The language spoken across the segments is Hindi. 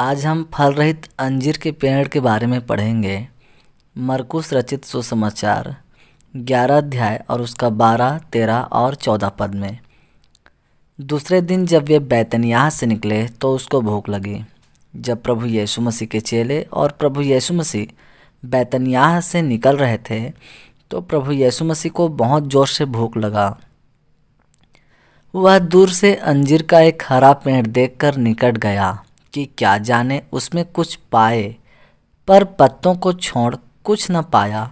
आज हम फल रहित अंजीर के पेड़ के बारे में पढ़ेंगे मरकुस रचित सुसमाचार ग्यारह अध्याय और उसका बारह तेरह और चौदह पद में दूसरे दिन जब वे बैतनियाह से निकले तो उसको भूख लगी जब प्रभु यीशु मसीह के चेले और प्रभु यीशु मसीह बैतनियाह से निकल रहे थे तो प्रभु यीशु मसीह को बहुत जोर से भूख लगा वह दूर से अंजीर का एक हरा पेड़ देखकर निकट गया कि क्या जाने उसमें कुछ पाए पर पत्तों को छोड़ कुछ न पाया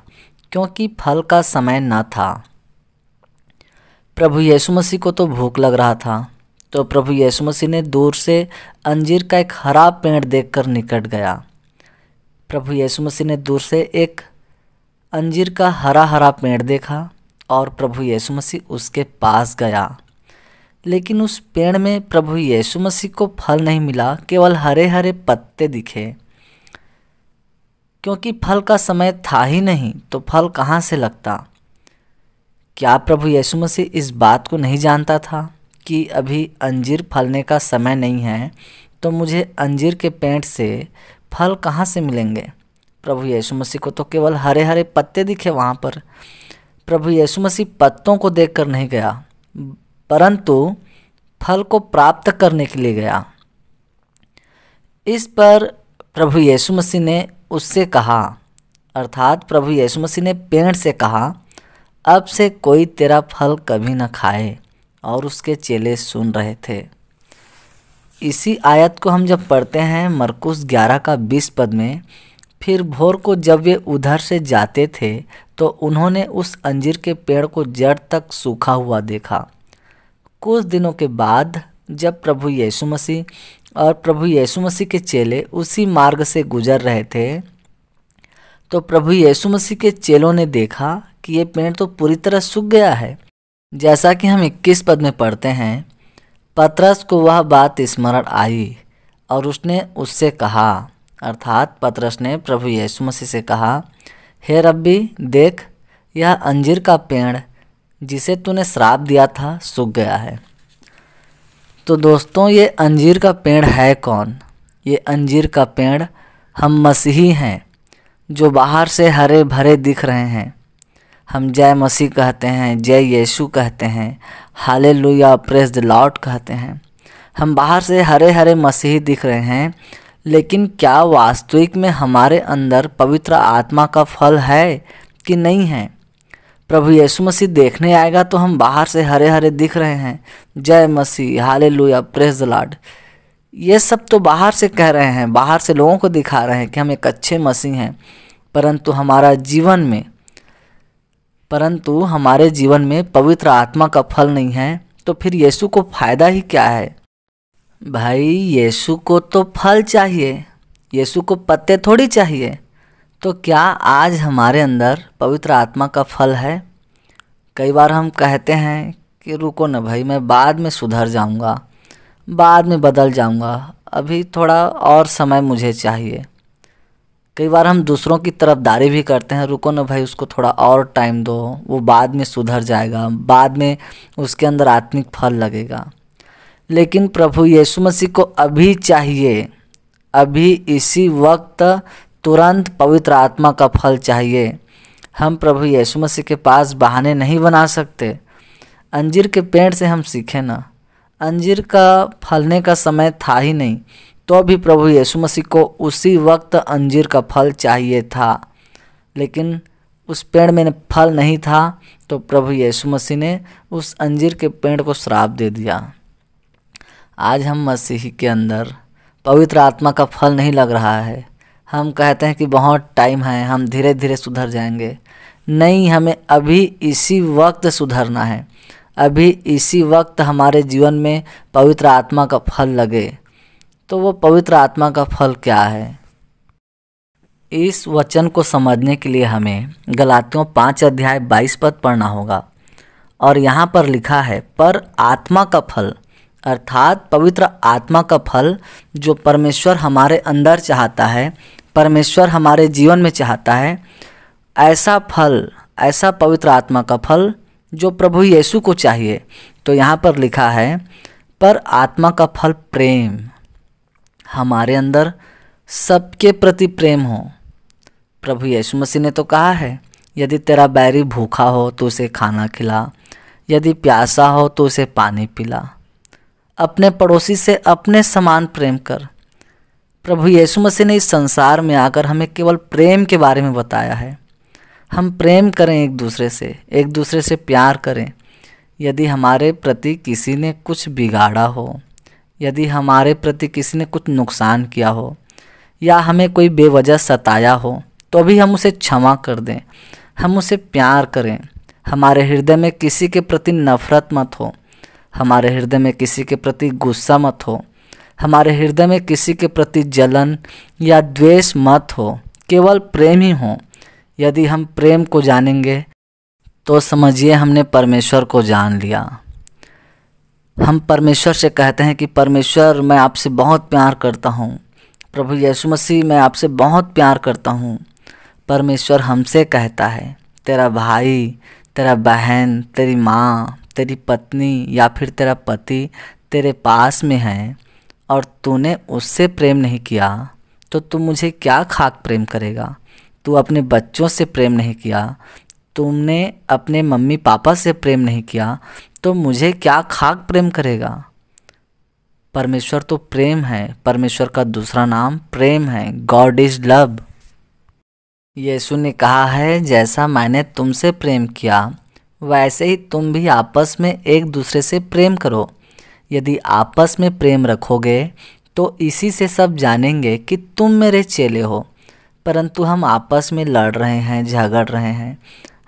क्योंकि फल का समय न था प्रभु यीशु मसीह को तो भूख लग रहा था तो प्रभु यीशु मसीह ने दूर से अंजीर का एक हरा पेड़ देखकर निकट गया प्रभु यीशु मसीह ने दूर से एक अंजीर का हरा हरा पेड़ देखा और प्रभु यीशु मसीह उसके पास गया लेकिन उस पेड़ में प्रभु यीशु मसीह को फल नहीं मिला केवल हरे हरे पत्ते दिखे क्योंकि फल का समय था ही नहीं तो फल कहाँ से लगता क्या प्रभु यीशु मसीह इस बात को नहीं जानता था कि अभी अंजीर फलने का समय नहीं है तो मुझे अंजीर के पेड़ से फल कहाँ से मिलेंगे प्रभु यीशु मसीह को तो केवल हरे हरे पत्ते दिखे वहाँ पर प्रभु यीशु मसीह पत्तों को देखकर नहीं गया परंतु फल को प्राप्त करने के लिए गया इस पर प्रभु यीशु मसीह ने उससे कहा अर्थात प्रभु यीशु मसीह ने पेड़ से कहा अब से कोई तेरा फल कभी न खाए और उसके चेले सुन रहे थे इसी आयत को हम जब पढ़ते हैं मरकुस 11 का 20 पद में फिर भोर को जब वे उधर से जाते थे तो उन्होंने उस अंजीर के पेड़ को जड़ तक सूखा हुआ देखा कुछ दिनों के बाद जब प्रभु यीशु मसीह और प्रभु यीशु मसीह के चेले उसी मार्ग से गुजर रहे थे तो प्रभु यीशु मसीह के चेलों ने देखा कि ये पेड़ तो पूरी तरह सूख गया है जैसा कि हम 21 पद में पढ़ते हैं पतरस को वह बात स्मरण आई और उसने उससे कहा अर्थात पतरस ने प्रभु यीशु मसीह से कहा हे रब्बी देख यह अंजीर का पेड़ जिसे तूने श्राप दिया था सूख गया है तो दोस्तों ये अंजीर का पेड़ है कौन ये अंजीर का पेड़ हम मसीही हैं जो बाहर से हरे भरे दिख रहे हैं हम जय मसीह कहते हैं जय यीशु कहते हैं हाले लुया प्रेस द कहते हैं हम बाहर से हरे हरे मसीही दिख रहे हैं लेकिन क्या वास्तविक में हमारे अंदर पवित्र आत्मा का फल है कि नहीं है प्रभु यीशु मसीह देखने आएगा तो हम बाहर से हरे हरे दिख रहे हैं जय मसीह हाले लुया प्रेस लाड ये सब तो बाहर से कह रहे हैं बाहर से लोगों को दिखा रहे हैं कि हम एक अच्छे मसीह हैं परंतु हमारा जीवन में परंतु हमारे जीवन में पवित्र आत्मा का फल नहीं है तो फिर यीशु को फ़ायदा ही क्या है भाई यीशु को तो फल चाहिए यीशु को पत्ते थोड़ी चाहिए तो क्या आज हमारे अंदर पवित्र आत्मा का फल है कई बार हम कहते हैं कि रुको ना भाई मैं बाद में सुधर जाऊंगा बाद में बदल जाऊंगा अभी थोड़ा और समय मुझे चाहिए कई बार हम दूसरों की तरफदारी भी करते हैं रुको ना भाई उसको थोड़ा और टाइम दो वो बाद में सुधर जाएगा बाद में उसके अंदर आत्मिक फल लगेगा लेकिन प्रभु यीशु मसीह को अभी चाहिए अभी इसी वक्त तुरंत पवित्र आत्मा का फल चाहिए हम प्रभु यीशु मसीह के पास बहाने नहीं बना सकते अंजीर के पेड़ से हम सीखे ना अंजीर का फलने का समय था ही नहीं तो भी प्रभु यीशु मसीह को उसी वक्त अंजीर का फल चाहिए था लेकिन उस पेड़ में फल नहीं था तो प्रभु यीशु मसीह ने उस अंजीर के पेड़ को श्राप दे दिया आज हम मसीह के अंदर पवित्र आत्मा का फल नहीं लग रहा है हम कहते हैं कि बहुत टाइम है हम धीरे धीरे सुधर जाएंगे नहीं हमें अभी इसी वक्त सुधरना है अभी इसी वक्त हमारे जीवन में पवित्र आत्मा का फल लगे तो वो पवित्र आत्मा का फल क्या है इस वचन को समझने के लिए हमें गलातियों पाँच अध्याय बाईस पद पढ़ना होगा और यहाँ पर लिखा है पर आत्मा का फल अर्थात पवित्र आत्मा का फल जो परमेश्वर हमारे अंदर चाहता है परमेश्वर हमारे जीवन में चाहता है ऐसा फल ऐसा पवित्र आत्मा का फल जो प्रभु यीशु को चाहिए तो यहाँ पर लिखा है पर आत्मा का फल प्रेम हमारे अंदर सबके प्रति प्रेम हो प्रभु यीशु मसीह ने तो कहा है यदि तेरा बैरी भूखा हो तो उसे खाना खिला यदि प्यासा हो तो उसे पानी पिला अपने पड़ोसी से अपने समान प्रेम कर प्रभु यीशु मसीह ने इस संसार में आकर हमें केवल प्रेम के बारे में बताया है हम प्रेम करें एक दूसरे से एक दूसरे से प्यार करें यदि हमारे प्रति किसी ने कुछ बिगाड़ा हो यदि हमारे प्रति किसी ने कुछ नुकसान किया हो या हमें कोई बेवजह सताया हो तो भी हम उसे क्षमा कर दें हम उसे प्यार करें हमारे हृदय में किसी के प्रति नफरत मत हो हमारे हृदय में किसी के प्रति गुस्सा मत हो हमारे हृदय में किसी के प्रति जलन या द्वेष मत हो केवल प्रेम ही हो यदि हम प्रेम को जानेंगे तो समझिए हमने परमेश्वर को जान लिया हम परमेश्वर से कहते हैं कि परमेश्वर मैं आपसे बहुत प्यार करता हूँ प्रभु यीशु मसीह मैं आपसे बहुत प्यार करता हूँ परमेश्वर हमसे कहता है तेरा भाई तेरा बहन तेरी माँ तेरी पत्नी या फिर तेरा पति तेरे पास में है और तूने उससे प्रेम नहीं किया तो तू मुझे क्या खाक प्रेम करेगा तू अपने बच्चों से प्रेम नहीं किया तुमने अपने मम्मी पापा से प्रेम नहीं किया तो मुझे क्या खाक प्रेम करेगा परमेश्वर तो प्रेम है परमेश्वर का दूसरा नाम प्रेम है गॉड इज लव यीशु ने कहा है जैसा मैंने तुमसे प्रेम किया वैसे ही तुम भी आपस में एक दूसरे से प्रेम करो यदि आपस में प्रेम रखोगे तो इसी से सब जानेंगे कि तुम मेरे चेले हो परंतु हम आपस में लड़ रहे हैं झगड़ रहे हैं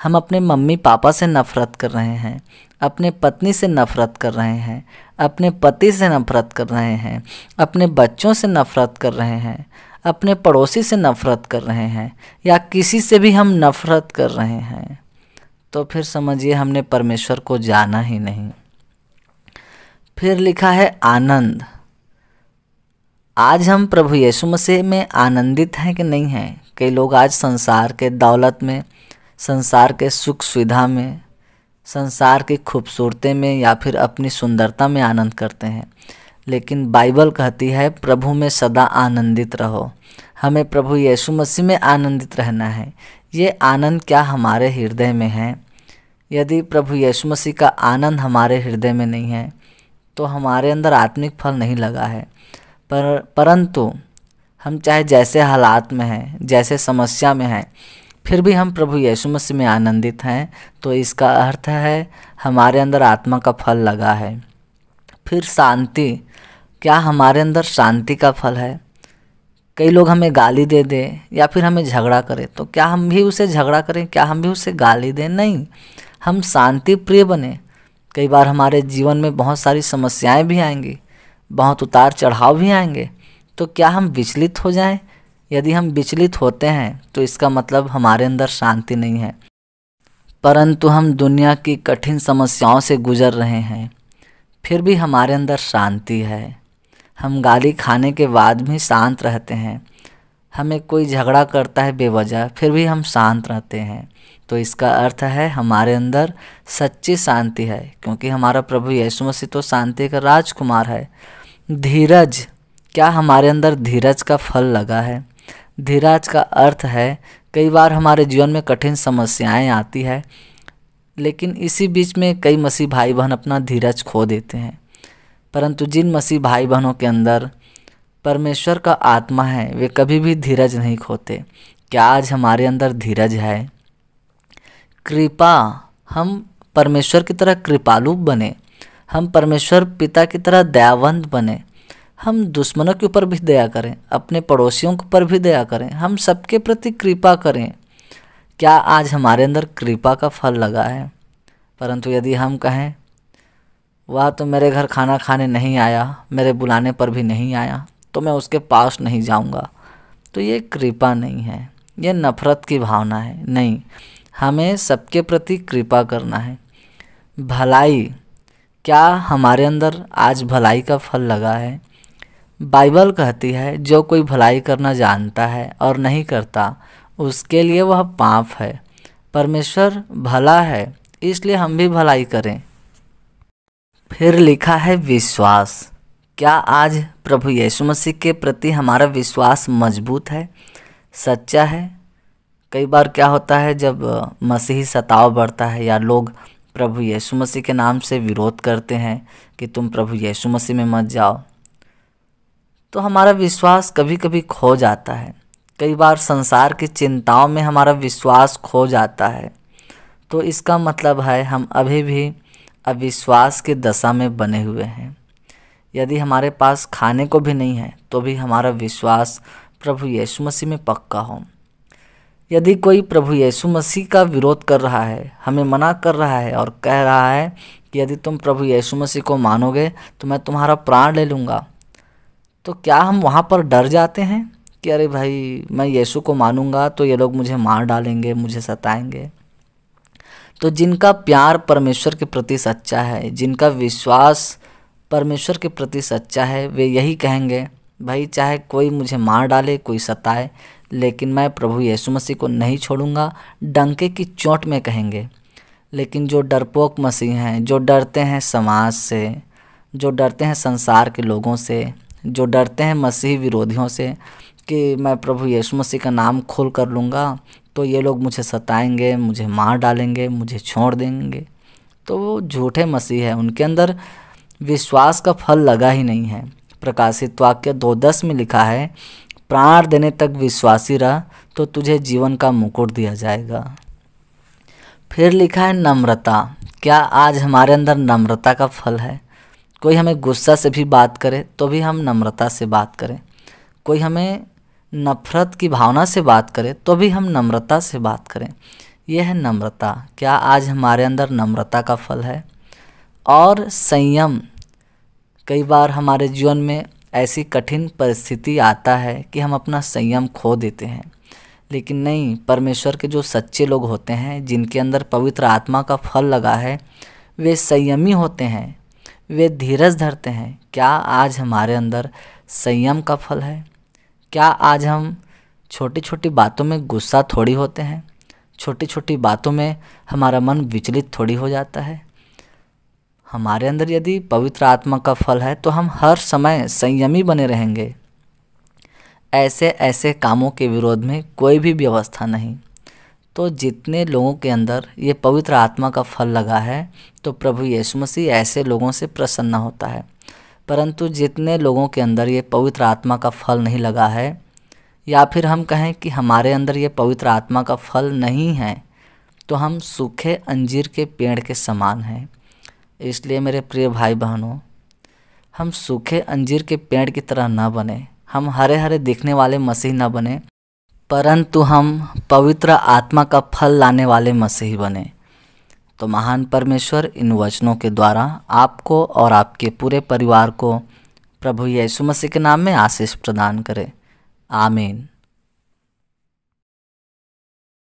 हम अपने मम्मी पापा से नफ़रत कर रहे हैं अपने पत्नी से नफ़रत कर रहे हैं अपने पति से नफ़रत कर रहे हैं अपने बच्चों से नफ़रत कर रहे हैं अपने पड़ोसी से नफ़रत कर रहे हैं या किसी से भी हम नफ़रत कर रहे हैं तो फिर समझिए हमने परमेश्वर को जाना ही नहीं फिर लिखा है आनंद आज हम प्रभु यीशु मसीह में आनंदित हैं कि नहीं हैं कई लोग आज संसार के दौलत में संसार के सुख सुविधा में संसार की खूबसूरती में या फिर अपनी सुंदरता में आनंद करते हैं लेकिन बाइबल कहती है प्रभु में सदा आनंदित रहो हमें प्रभु यीशु मसीह में आनंदित रहना है ये आनंद क्या हमारे हृदय में है यदि प्रभु यीशु मसीह का आनंद हमारे हृदय में नहीं है तो हमारे अंदर आत्मिक फल नहीं लगा है पर परंतु हम चाहे जैसे हालात में हैं जैसे समस्या में हैं फिर भी हम प्रभु यीशु मसीह में आनंदित हैं तो इसका अर्थ है हमारे अंदर आत्मा का फल लगा है फिर शांति क्या हमारे अंदर शांति का फल है कई लोग हमें गाली दे दें या फिर हमें झगड़ा करें तो क्या हम भी उसे झगड़ा करें क्या हम भी उसे गाली दें नहीं हम शांति प्रिय बने कई बार हमारे जीवन में बहुत सारी समस्याएं भी आएंगी बहुत उतार चढ़ाव भी आएंगे तो क्या हम विचलित हो जाएं? यदि हम विचलित होते हैं तो इसका मतलब हमारे अंदर शांति नहीं है परंतु हम दुनिया की कठिन समस्याओं से गुजर रहे हैं फिर भी हमारे अंदर शांति है हम गाली खाने के बाद भी शांत रहते हैं हमें कोई झगड़ा करता है बेवजह फिर भी हम शांत रहते हैं तो इसका अर्थ है हमारे अंदर सच्ची शांति है क्योंकि हमारा प्रभु यीशु मसीह तो शांति का राजकुमार है धीरज क्या हमारे अंदर धीरज का फल लगा है धीरज का अर्थ है कई बार हमारे जीवन में कठिन समस्याएं आती है लेकिन इसी बीच में कई मसीह भाई बहन अपना धीरज खो देते हैं परंतु जिन मसीह भाई बहनों के अंदर परमेश्वर का आत्मा है वे कभी भी धीरज नहीं खोते क्या आज हमारे अंदर धीरज है कृपा हम परमेश्वर की तरह कृपालु बने हम परमेश्वर पिता की तरह दयावंत बने हम दुश्मनों के ऊपर भी दया करें अपने पड़ोसियों के ऊपर भी दया करें हम सबके प्रति कृपा करें क्या आज हमारे अंदर कृपा का फल लगा है परंतु यदि हम कहें वह तो मेरे घर खाना खाने नहीं आया मेरे बुलाने पर भी नहीं आया तो मैं उसके पास नहीं जाऊंगा तो ये कृपा नहीं है ये नफ़रत की भावना है नहीं हमें सबके प्रति कृपा करना है भलाई क्या हमारे अंदर आज भलाई का फल लगा है बाइबल कहती है जो कोई भलाई करना जानता है और नहीं करता उसके लिए वह पाप है परमेश्वर भला है इसलिए हम भी भलाई करें फिर लिखा है विश्वास क्या आज प्रभु यीशु मसीह के प्रति हमारा विश्वास मजबूत है सच्चा है कई बार क्या होता है जब मसीही सताव बढ़ता है या लोग प्रभु यीशु मसीह के नाम से विरोध करते हैं कि तुम प्रभु यीशु मसीह में मत जाओ तो हमारा विश्वास कभी कभी खो जाता है कई बार संसार की चिंताओं में हमारा विश्वास खो जाता है तो इसका मतलब है हम अभी भी अविश्वास की दशा में बने हुए हैं यदि हमारे पास खाने को भी नहीं है तो भी हमारा विश्वास प्रभु यीशु मसीह में पक्का हो यदि कोई प्रभु यीशु मसीह का विरोध कर रहा है हमें मना कर रहा है और कह रहा है कि यदि तुम प्रभु यीशु मसीह को मानोगे तो मैं तुम्हारा प्राण ले लूँगा तो क्या हम वहाँ पर डर जाते हैं कि अरे भाई मैं यीशु को मानूंगा तो ये लोग मुझे मार डालेंगे मुझे सताएंगे तो जिनका प्यार परमेश्वर के प्रति सच्चा है जिनका विश्वास परमेश्वर के प्रति सच्चा है वे यही कहेंगे भाई चाहे कोई मुझे मार डाले कोई सताए लेकिन मैं प्रभु यीशु मसीह को नहीं छोड़ूंगा डंके की चोट में कहेंगे लेकिन जो डरपोक मसीह हैं जो डरते हैं समाज से जो डरते हैं संसार के लोगों से जो डरते हैं मसीह विरोधियों से कि मैं प्रभु यीशु मसीह का नाम खोल कर लूँगा तो ये लोग मुझे सताएंगे मुझे मार डालेंगे मुझे छोड़ देंगे तो वो झूठे मसीह है उनके अंदर विश्वास का फल लगा ही नहीं है प्रकाशित वाक्य दो दस में लिखा है प्राण देने तक विश्वासी रहा तो तुझे जीवन का मुकुट दिया जाएगा फिर लिखा है नम्रता क्या आज हमारे अंदर नम्रता का फल है कोई हमें गुस्सा से भी बात करे तो भी हम नम्रता से बात करें कोई हमें नफरत की भावना से बात करे तो भी हम नम्रता से बात करें यह है नम्रता क्या आज हमारे अंदर नम्रता का फल है और संयम कई बार हमारे जीवन में ऐसी कठिन परिस्थिति आता है कि हम अपना संयम खो देते हैं लेकिन नहीं परमेश्वर के जो सच्चे लोग होते हैं जिनके अंदर पवित्र आत्मा का फल लगा है वे संयमी होते हैं वे धीरज धरते हैं क्या आज हमारे अंदर संयम का फल है क्या आज हम छोटी छोटी बातों में गुस्सा थोड़ी होते हैं छोटी छोटी बातों में हमारा मन विचलित थोड़ी हो जाता है हमारे अंदर यदि पवित्र आत्मा का फल है तो हम हर समय संयमी बने रहेंगे ऐसे ऐसे कामों के विरोध में कोई भी व्यवस्था नहीं तो जितने लोगों के अंदर ये पवित्र आत्मा का फल लगा है तो प्रभु यीशु मसीह ऐसे लोगों से प्रसन्न होता है परंतु जितने लोगों के अंदर ये पवित्र आत्मा का फल नहीं लगा है या फिर हम कहें कि हमारे अंदर ये पवित्र आत्मा का फल नहीं है तो हम सूखे अंजीर के पेड़ के समान हैं इसलिए मेरे प्रिय भाई बहनों हम सूखे अंजीर के पेड़ की तरह ना बने हम हरे हरे दिखने वाले मसीह ना बने परंतु हम पवित्र आत्मा का फल लाने वाले मसीह बने तो महान परमेश्वर इन वचनों के द्वारा आपको और आपके पूरे परिवार को प्रभु यीशु मसीह के नाम में आशीष प्रदान करें आमीन